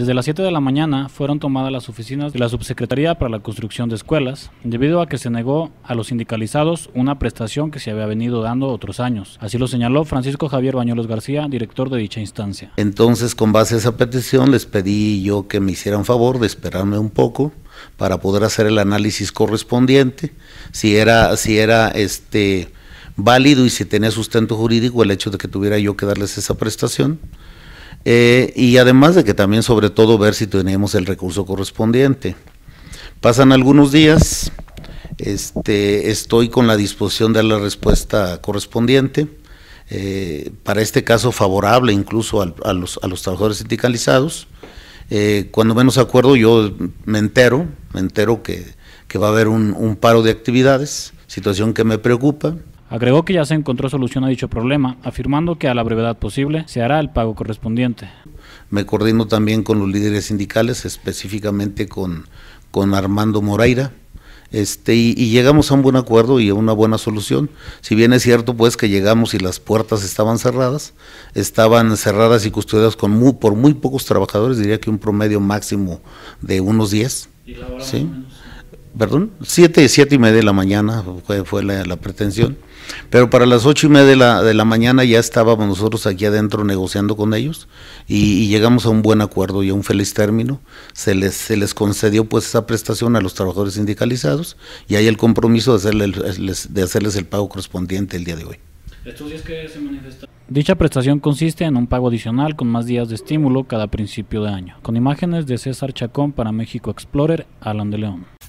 Desde las 7 de la mañana fueron tomadas las oficinas de la Subsecretaría para la Construcción de Escuelas, debido a que se negó a los sindicalizados una prestación que se había venido dando otros años. Así lo señaló Francisco Javier Bañuelos García, director de dicha instancia. Entonces, con base a esa petición, les pedí yo que me hicieran favor de esperarme un poco para poder hacer el análisis correspondiente, si era, si era este válido y si tenía sustento jurídico el hecho de que tuviera yo que darles esa prestación. Eh, y además de que también sobre todo ver si tenemos el recurso correspondiente. Pasan algunos días, este, estoy con la disposición de la respuesta correspondiente, eh, para este caso favorable incluso a, los, trabajadores sindicalizados. Eh, cuando menos acuerdo yo me entero, me entero que, va a haber un, paro de actividades, situación que me preocupa. Agregó que ya se encontró solución a dicho problema, afirmando que a la brevedad posible se hará el pago correspondiente. Me coordino también con los líderes sindicales, específicamente con, con Armando Moreira, este, y, llegamos a un buen acuerdo y a una buena solución. Si bien es cierto, pues que llegamos y las puertas estaban cerradas, estaban cerradas y custodiadas con por muy pocos trabajadores, diría que un promedio máximo de unos 10. ¿sí? perdón, 7, siete y media de la mañana fue, la, pretensión, pero para las 8 y media de la, de la mañana ya estábamos nosotros aquí adentro negociando con ellos y, llegamos a un buen acuerdo y a un feliz término. Se les, se les concedió pues esa prestación a los trabajadores sindicalizados y hay el compromiso de, hacerles, de hacerles el pago correspondiente el día de hoy. Dicha prestación consiste en un pago adicional con más días de estímulo cada principio de año. Con imágenes de César Chacón para México Explorer, Alan de León.